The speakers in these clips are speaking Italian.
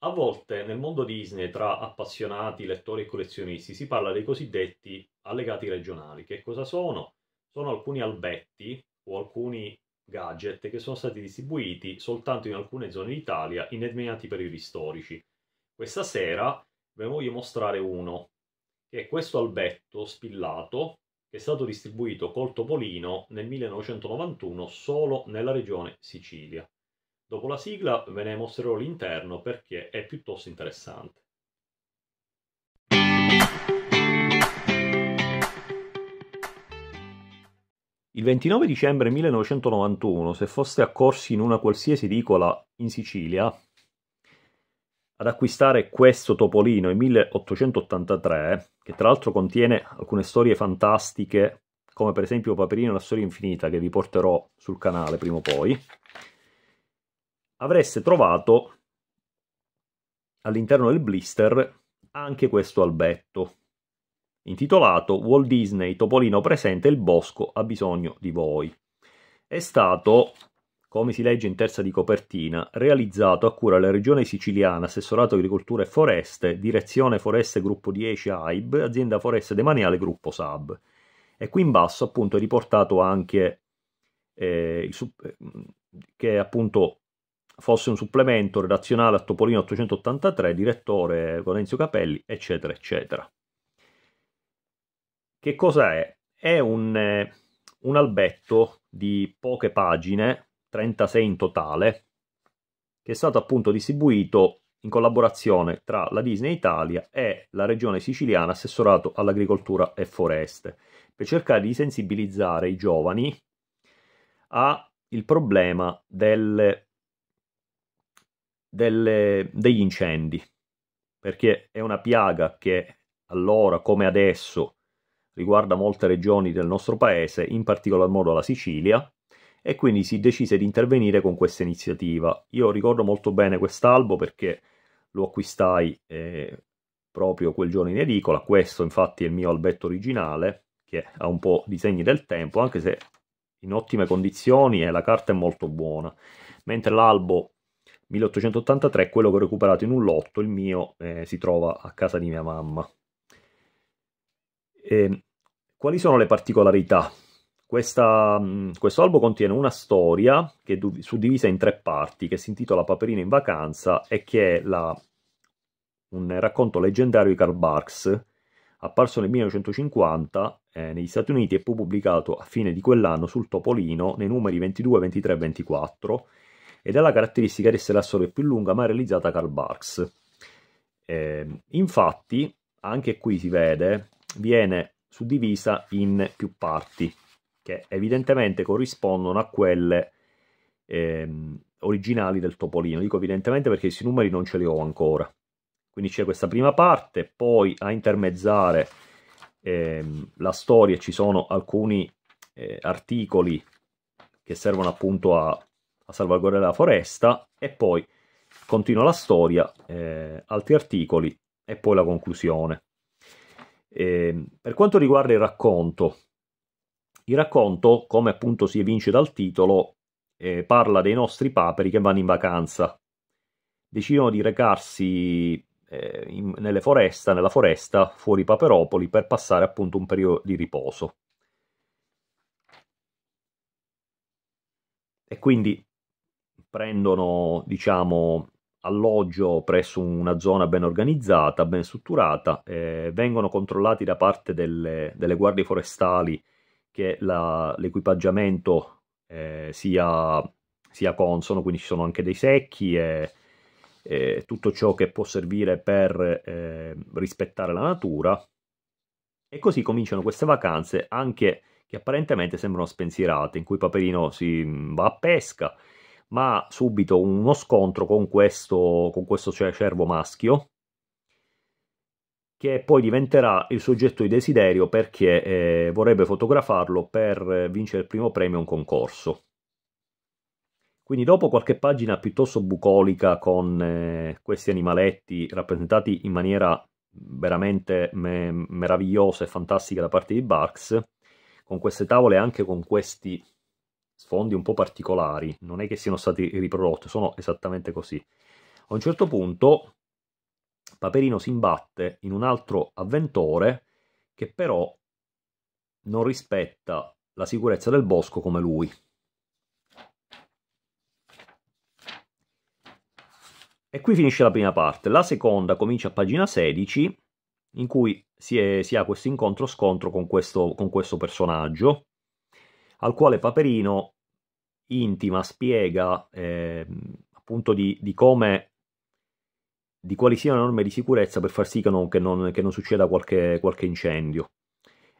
A volte nel mondo Disney, tra appassionati, lettori e collezionisti, si parla dei cosiddetti allegati regionali. Che cosa sono? Sono alcuni albetti o alcuni gadget che sono stati distribuiti soltanto in alcune zone d'Italia in determinati periodi storici. Questa sera ve ne voglio mostrare uno, che è questo albetto spillato che è stato distribuito col Topolino nel 1991 solo nella regione Sicilia. Dopo la sigla ve ne mostrerò l'interno perché è piuttosto interessante. Il 29 dicembre 1991, se foste accorsi in una qualsiasi edicola in Sicilia ad acquistare questo topolino in 1883, che tra l'altro contiene alcune storie fantastiche, come per esempio Paperino e la storia infinita, che vi porterò sul canale prima o poi, avreste trovato all'interno del blister anche questo albetto, intitolato Walt Disney Topolino presente il bosco ha bisogno di voi. È stato, come si legge in terza di copertina, realizzato a cura della Regione Siciliana, Assessorato Agricoltura e Foreste, Direzione Foreste Gruppo 10 AIB, Azienda Foreste Demaniale Gruppo SAB. E qui in basso appunto è riportato anche eh, il, eh, che appunto fosse un supplemento redazionale a Topolino 883, direttore Lorenzo Capelli, eccetera, eccetera. Che cosa è? È un, eh, un albetto di poche pagine, 36 in totale, che è stato appunto distribuito in collaborazione tra la Disney Italia e la regione siciliana assessorato all'agricoltura e foreste, per cercare di sensibilizzare i giovani al problema del delle, degli incendi, perché è una piaga che allora come adesso riguarda molte regioni del nostro paese, in particolar modo la Sicilia, e quindi si decise di intervenire con questa iniziativa. Io ricordo molto bene quest'albo perché lo acquistai eh, proprio quel giorno in edicola, questo infatti è il mio albetto originale, che ha un po' di segni del tempo, anche se in ottime condizioni e la carta è molto buona, mentre l'albo 1883, quello che ho recuperato in un lotto, il mio eh, si trova a casa di mia mamma. E, ehm, quali sono le particolarità? Questa, mm, questo albo contiene una storia che è suddivisa in tre parti, che si intitola Paperino in vacanza e che è la, un racconto leggendario di Karl Barks, apparso nel 1950 eh, negli Stati Uniti e poi pubblicato a fine di quell'anno sul Topolino nei numeri 22, 23 e 24 ed ha la caratteristica di essere la storia più lunga mai realizzata Karl Barks. Eh, infatti, anche qui si vede, viene suddivisa in più parti, che evidentemente corrispondono a quelle ehm, originali del Topolino. Dico evidentemente perché questi numeri non ce li ho ancora. Quindi c'è questa prima parte, poi a intermezzare ehm, la storia ci sono alcuni eh, articoli che servono appunto a a salvaguardare la foresta e poi continua la storia, eh, altri articoli e poi la conclusione. Eh, per quanto riguarda il racconto, il racconto, come appunto si evince dal titolo, eh, parla dei nostri paperi che vanno in vacanza. Decidono di recarsi eh, in, nelle foresta, nella foresta fuori Paperopoli per passare appunto un periodo di riposo. E quindi prendono, diciamo, alloggio presso una zona ben organizzata, ben strutturata, eh, vengono controllati da parte delle, delle guardie forestali che la, l'equipaggiamento eh, sia, sia, consono, quindi ci sono anche dei secchi e, e tutto ciò che può servire per eh, rispettare la natura. E così cominciano queste vacanze anche che apparentemente sembrano spensierate, in cui Paperino si mm, va a pesca, ma subito uno scontro con questo, con questo cervo maschio che poi diventerà il soggetto di desiderio perché eh, vorrebbe fotografarlo per vincere il primo premio a un concorso. Quindi dopo qualche pagina piuttosto bucolica con eh, questi animaletti rappresentati in maniera veramente me meravigliosa e fantastica da parte di Barks, con queste tavole e anche con questi sfondi un po' particolari, non è che siano stati riprodotti, sono esattamente così. A un certo punto Paperino si imbatte in un altro avventore che però non rispetta la sicurezza del bosco come lui. E qui finisce la prima parte. La seconda comincia a pagina 16, in cui si, è, si ha questo incontro-scontro con con questo personaggio, al quale Paperino intima, spiega eh, appunto di, di, come di quali siano le norme di sicurezza per far sì che non, che non, che non succeda qualche, qualche incendio.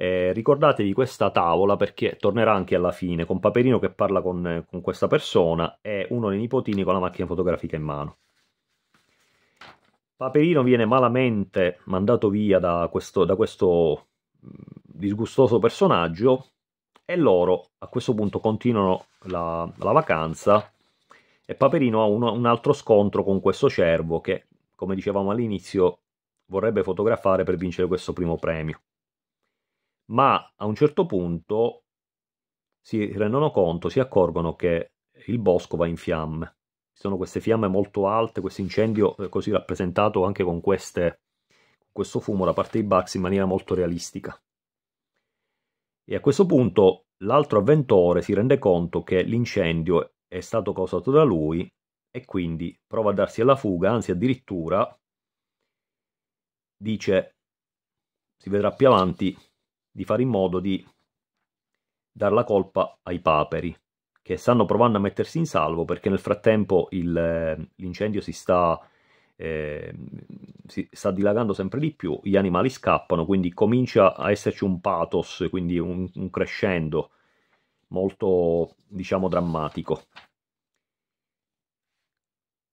Eh, ricordatevi questa tavola perché tornerà anche alla fine con Paperino che parla con, con questa persona e uno dei nipotini con la macchina fotografica in mano. Paperino viene malamente mandato via da questo, da questo mm, disgustoso personaggio e loro a questo punto continuano la, la vacanza e Paperino ha uno, un altro scontro con questo cervo che, come dicevamo all'inizio, vorrebbe fotografare per vincere questo primo premio. Ma a un certo punto si rendono conto, si accorgono che il bosco va in fiamme. Ci sono queste fiamme molto alte, questo incendio eh, così rappresentato anche con queste, questo fumo da parte di Bax in maniera molto realistica. E a questo punto l'altro avventore si rende conto che l'incendio è stato causato da lui e quindi prova a darsi alla fuga, anzi addirittura dice, si vedrà più avanti, di fare in modo di dar la colpa ai paperi, che stanno provando a mettersi in salvo perché nel frattempo il, eh, l'incendio si sta eh, si sta dilagando sempre di più, gli animali scappano, quindi comincia a esserci un pathos, quindi un, un crescendo molto, diciamo, drammatico.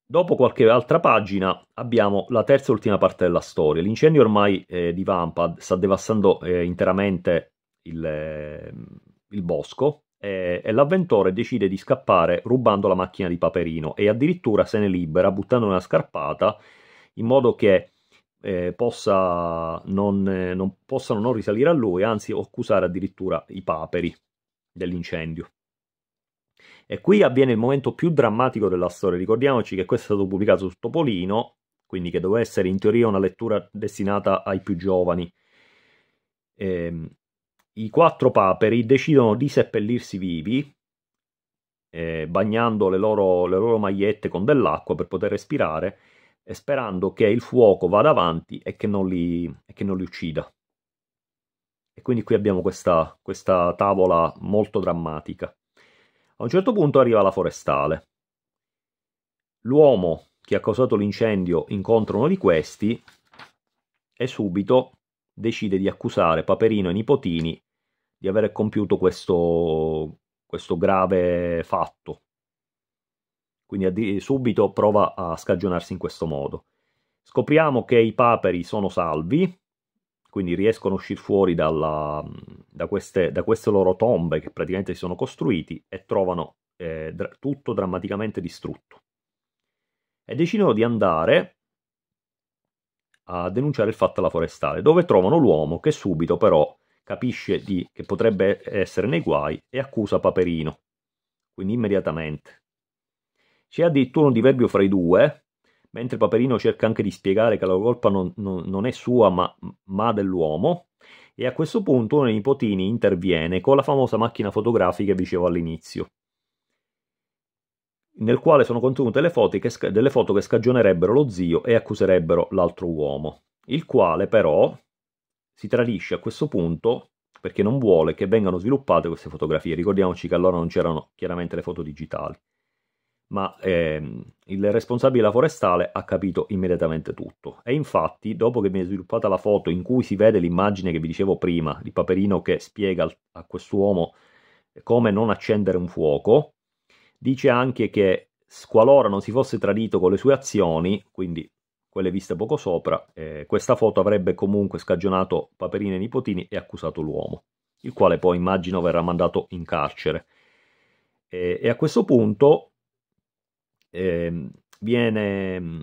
Dopo qualche altra pagina abbiamo la terza e ultima parte della storia. L'incendio ormai eh, divampa, sta devastando eh, interamente il, ehm, il bosco, eh, e l'avventore decide di scappare rubando la macchina di Paperino e addirittura se ne libera buttando una scarpata in modo che eh, possa non, eh, non, possano non risalire a lui, anzi accusare addirittura i paperi dell'incendio. E qui avviene il momento più drammatico della storia. Ricordiamoci che questo è stato pubblicato su Topolino, quindi che doveva essere in teoria una lettura destinata ai più giovani. Ehm, i quattro paperi decidono di seppellirsi vivi, eh, bagnando le loro, le loro magliette con dell'acqua per poter respirare, e eh, sperando che il fuoco vada avanti e che non li, che non li uccida. E quindi qui abbiamo questa, questa tavola molto drammatica. A un certo punto arriva la forestale. L'uomo che ha causato l'incendio incontra uno di questi e subito decide di accusare Paperino e Nipotini di aver compiuto questo, questo grave fatto. Quindi subito prova a scagionarsi in questo modo. Scopriamo che i paperi sono salvi, quindi riescono a uscire fuori dalla, da, queste, da, queste, loro tombe che praticamente si sono costruiti e trovano eh, tutto drammaticamente distrutto. E decidono di andare a denunciare il fatto alla forestale, dove trovano l'uomo che subito però capisce di, che potrebbe essere nei guai e accusa Paperino, quindi immediatamente. C'è addirittura un diverbio fra i due, mentre Paperino cerca anche di spiegare che la colpa non, non, non è sua ma, ma dell'uomo, e a questo punto uno dei nipotini interviene con la famosa macchina fotografica che dicevo all'inizio, nel quale sono contenute le foto che, delle foto che scagionerebbero lo zio e accuserebbero l'altro uomo, il quale però si tradisce a questo punto perché non vuole che vengano sviluppate queste fotografie. Ricordiamoci che allora non c'erano chiaramente le foto digitali, ma ehm, il responsabile forestale ha capito immediatamente tutto. E infatti, dopo che viene sviluppata la foto in cui si vede l'immagine che vi dicevo prima, di Paperino che spiega a quest'uomo come non accendere un fuoco, dice anche che qualora non si fosse tradito con le sue azioni, quindi quelle viste poco sopra, eh, questa foto avrebbe comunque scagionato Paperina e Nipotini e accusato l'uomo, il quale poi immagino verrà mandato in carcere. E, e a questo punto eh, viene mm,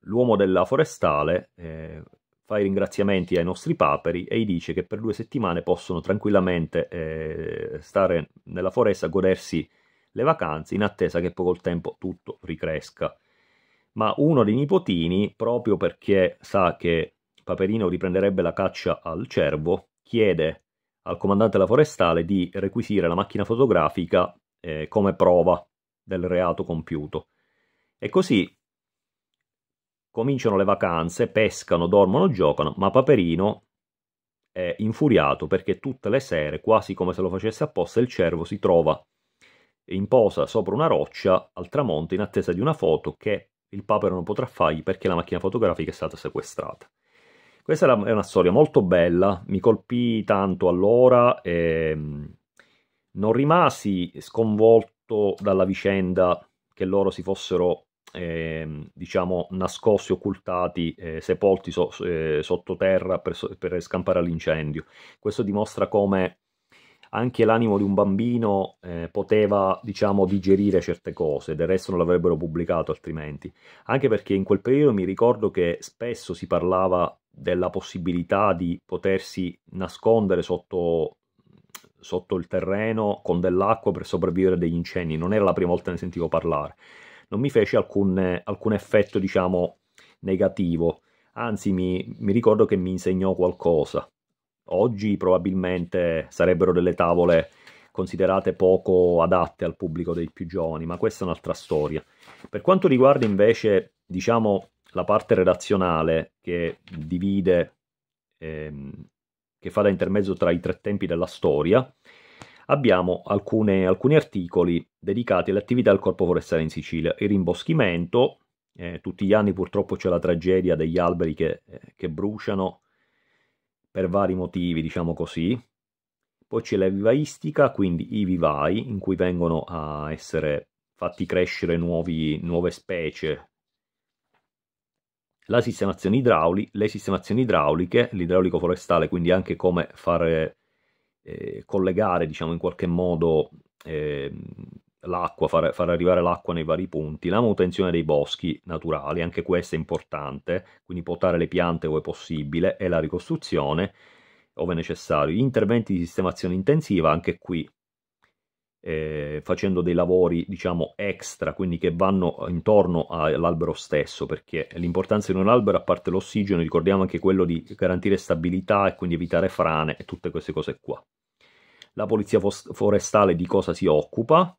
l'uomo della forestale, eh, fa i ringraziamenti ai nostri paperi e gli dice che per due settimane possono tranquillamente eh, stare nella foresta, a godersi le vacanze in attesa che poi col tempo tutto ricresca ma uno dei nipotini, proprio perché sa che Paperino riprenderebbe la caccia al cervo, chiede al comandante della forestale di requisire la macchina fotografica eh, come prova del reato compiuto. E così cominciano le vacanze, pescano, dormono, giocano, ma Paperino è infuriato perché tutte le sere, quasi come se lo facesse apposta, il cervo si trova in posa sopra una roccia al tramonto in attesa di una foto che il papero non potrà fargli perché la macchina fotografica è stata sequestrata. Questa è una storia molto bella, mi colpì tanto allora e ehm, non rimasi sconvolto dalla vicenda che loro si fossero eh, diciamo nascosti, occultati, eh, sepolti so, eh, sottoterra per, per scampare all'incendio. Questo dimostra come anche l'animo di un bambino eh, poteva, diciamo, digerire certe cose, del resto non l'avrebbero pubblicato altrimenti. Anche perché in quel periodo mi ricordo che spesso si parlava della possibilità di potersi nascondere sotto, sotto il terreno con dell'acqua per sopravvivere degli incendi, non era la prima volta che ne sentivo parlare. Non mi fece alcun, alcun effetto, diciamo, negativo anzi mi, mi, ricordo che mi insegnò qualcosa oggi probabilmente sarebbero delle tavole considerate poco adatte al pubblico dei più giovani, ma questa è un'altra storia. Per quanto riguarda invece, diciamo, la parte redazionale che divide, ehm, che fa da intermezzo tra i tre tempi della storia, abbiamo alcune, alcuni articoli dedicati alle attività del Corpo Forestale in Sicilia, il rimboschimento, eh, tutti gli anni purtroppo c'è la tragedia degli alberi che, eh, che bruciano, per vari motivi, diciamo così. Poi c'è la vivaistica, quindi i vivai, in cui vengono a essere fatti crescere nuovi, nuove specie. La sistemazione idrauli, le sistemazioni idrauliche, l'idraulico forestale, quindi anche come fare eh, collegare, diciamo in qualche modo, eh, l'acqua, far, far, arrivare l'acqua nei vari punti, la manutenzione dei boschi naturali, anche questa è importante, quindi potare le piante ove possibile e la ricostruzione ove necessario. Gli interventi di sistemazione intensiva, anche qui eh, facendo dei lavori diciamo extra, quindi che vanno intorno all'albero stesso, perché l'importanza di un albero, a parte l'ossigeno, ricordiamo anche quello di garantire stabilità e quindi evitare frane e tutte queste cose qua. La polizia forestale di cosa si occupa?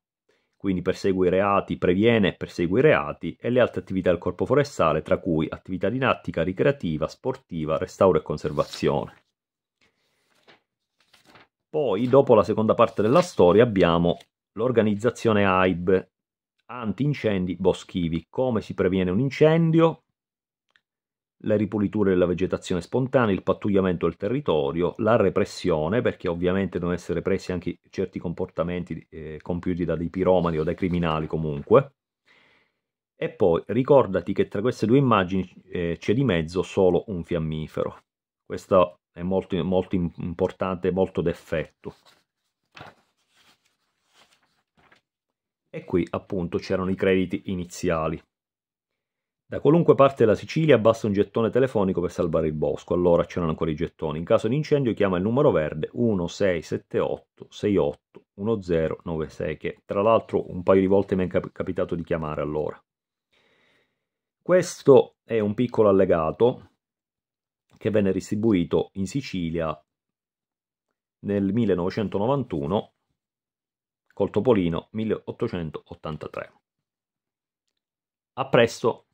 quindi persegue i reati, previene, e persegue i reati e le altre attività del corpo forestale, tra cui attività didattica, ricreativa, sportiva, restauro e conservazione. Poi, dopo la seconda parte della storia, abbiamo l'organizzazione AIB, antincendi boschivi, come si previene un incendio, le ripuliture della vegetazione spontanea, il pattugliamento del territorio, la repressione, perché ovviamente devono essere presi anche certi comportamenti eh, compiuti da dei piromani o dai criminali comunque. E poi ricordati che tra queste due immagini eh, c'è di mezzo solo un fiammifero. Questo è molto, molto importante, molto d'effetto. E qui appunto c'erano i crediti iniziali. Da qualunque parte della Sicilia basta un gettone telefonico per salvare il bosco, allora c'erano ancora i gettoni. In caso di incendio chiama il numero verde 1678 68 1096 che tra l'altro un paio di volte mi è capitato di chiamare allora. Questo è un piccolo allegato che venne distribuito in Sicilia nel 1991 col Topolino 1883. A presto!